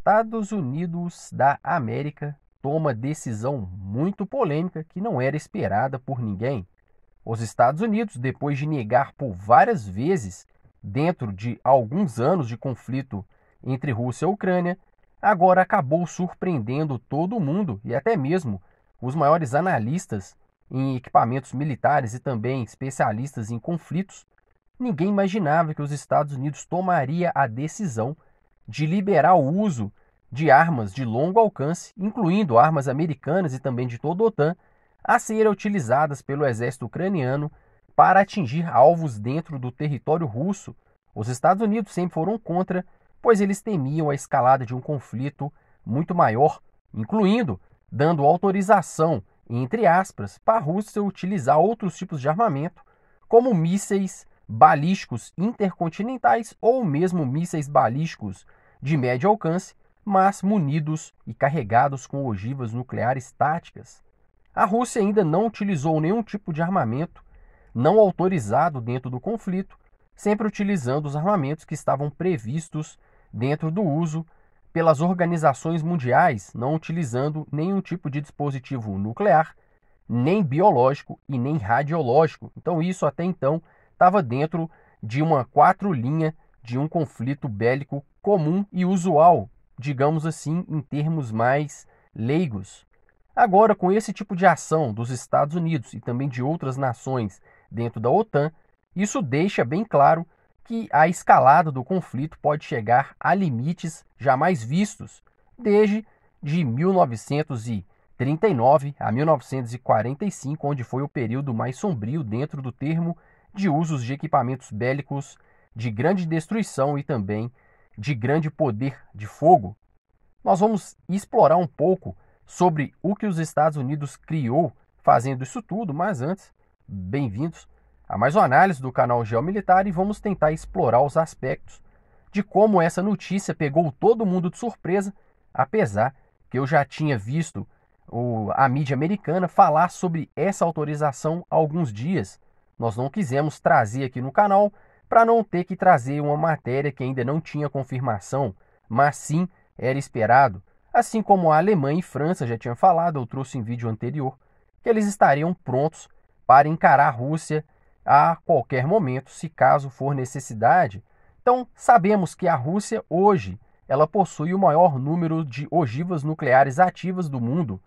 Estados Unidos da América toma decisão muito polêmica que não era esperada por ninguém. Os Estados Unidos, depois de negar por várias vezes, dentro de alguns anos de conflito entre Rússia e Ucrânia, agora acabou surpreendendo todo mundo e até mesmo os maiores analistas em equipamentos militares e também especialistas em conflitos, ninguém imaginava que os Estados Unidos tomaria a decisão de liberar o uso de armas de longo alcance, incluindo armas americanas e também de toda a OTAN, a serem utilizadas pelo exército ucraniano para atingir alvos dentro do território russo. Os Estados Unidos sempre foram contra, pois eles temiam a escalada de um conflito muito maior, incluindo dando autorização, entre aspas, para a Rússia utilizar outros tipos de armamento, como mísseis balísticos intercontinentais ou mesmo mísseis balísticos de médio alcance, mas munidos e carregados com ogivas nucleares táticas. A Rússia ainda não utilizou nenhum tipo de armamento não autorizado dentro do conflito, sempre utilizando os armamentos que estavam previstos dentro do uso pelas organizações mundiais, não utilizando nenhum tipo de dispositivo nuclear, nem biológico e nem radiológico. Então, isso até então estava dentro de uma quatro linha de um conflito bélico comum e usual, digamos assim, em termos mais leigos. Agora, com esse tipo de ação dos Estados Unidos e também de outras nações dentro da OTAN, isso deixa bem claro que a escalada do conflito pode chegar a limites jamais vistos desde de 1939 a 1945, onde foi o período mais sombrio dentro do termo de usos de equipamentos bélicos de grande destruição e também de grande poder de fogo, nós vamos explorar um pouco sobre o que os Estados Unidos criou fazendo isso tudo, mas antes, bem-vindos a mais uma análise do canal Geomilitar e vamos tentar explorar os aspectos de como essa notícia pegou todo mundo de surpresa, apesar que eu já tinha visto o, a mídia americana falar sobre essa autorização há alguns dias. Nós não quisemos trazer aqui no canal para não ter que trazer uma matéria que ainda não tinha confirmação, mas sim era esperado, assim como a Alemanha e França já tinham falado, eu trouxe em vídeo anterior, que eles estariam prontos para encarar a Rússia a qualquer momento, se caso for necessidade. Então, sabemos que a Rússia hoje ela possui o maior número de ogivas nucleares ativas do mundo,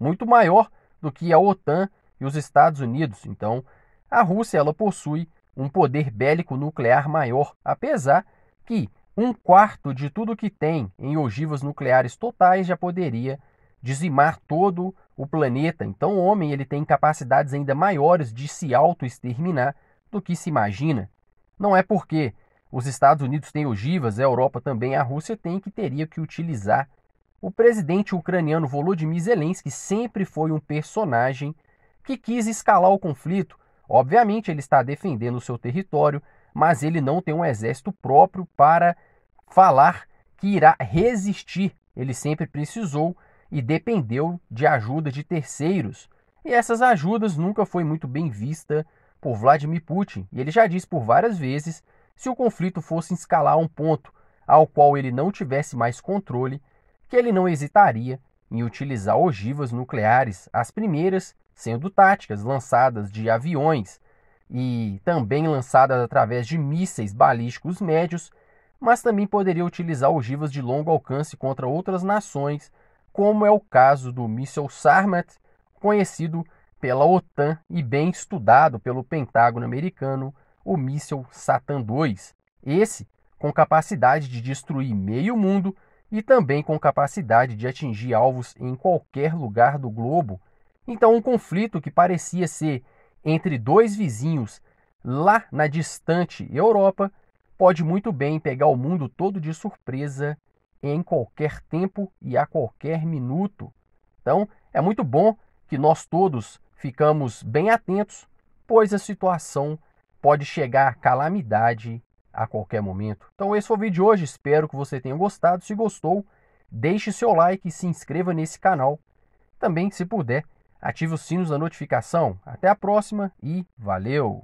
muito maior do que a OTAN e os Estados Unidos. Então, a Rússia ela possui um poder bélico nuclear maior, apesar que um quarto de tudo que tem em ogivas nucleares totais já poderia dizimar todo o planeta. Então, o homem ele tem capacidades ainda maiores de se auto-exterminar do que se imagina. Não é porque os Estados Unidos têm ogivas, a Europa também, a Rússia tem que teria que utilizar. O presidente ucraniano Volodymyr Zelensky sempre foi um personagem que quis escalar o conflito, Obviamente, ele está defendendo o seu território, mas ele não tem um exército próprio para falar que irá resistir. Ele sempre precisou e dependeu de ajuda de terceiros. E essas ajudas nunca foi muito bem vista por Vladimir Putin. E ele já disse por várias vezes se o conflito fosse escalar a um ponto ao qual ele não tivesse mais controle, que ele não hesitaria em utilizar ogivas nucleares, as primeiras sendo táticas lançadas de aviões e também lançadas através de mísseis balísticos médios, mas também poderia utilizar ogivas de longo alcance contra outras nações, como é o caso do míssil Sarmat, conhecido pela OTAN e bem estudado pelo Pentágono americano, o míssil Satan II. Esse, com capacidade de destruir meio mundo, e também com capacidade de atingir alvos em qualquer lugar do globo. Então, um conflito que parecia ser entre dois vizinhos lá na distante Europa pode muito bem pegar o mundo todo de surpresa em qualquer tempo e a qualquer minuto. Então, é muito bom que nós todos ficamos bem atentos, pois a situação pode chegar a calamidade a qualquer momento. Então esse foi o vídeo de hoje, espero que você tenha gostado. Se gostou, deixe seu like e se inscreva nesse canal. Também, se puder, ative os sinos da notificação. Até a próxima e valeu!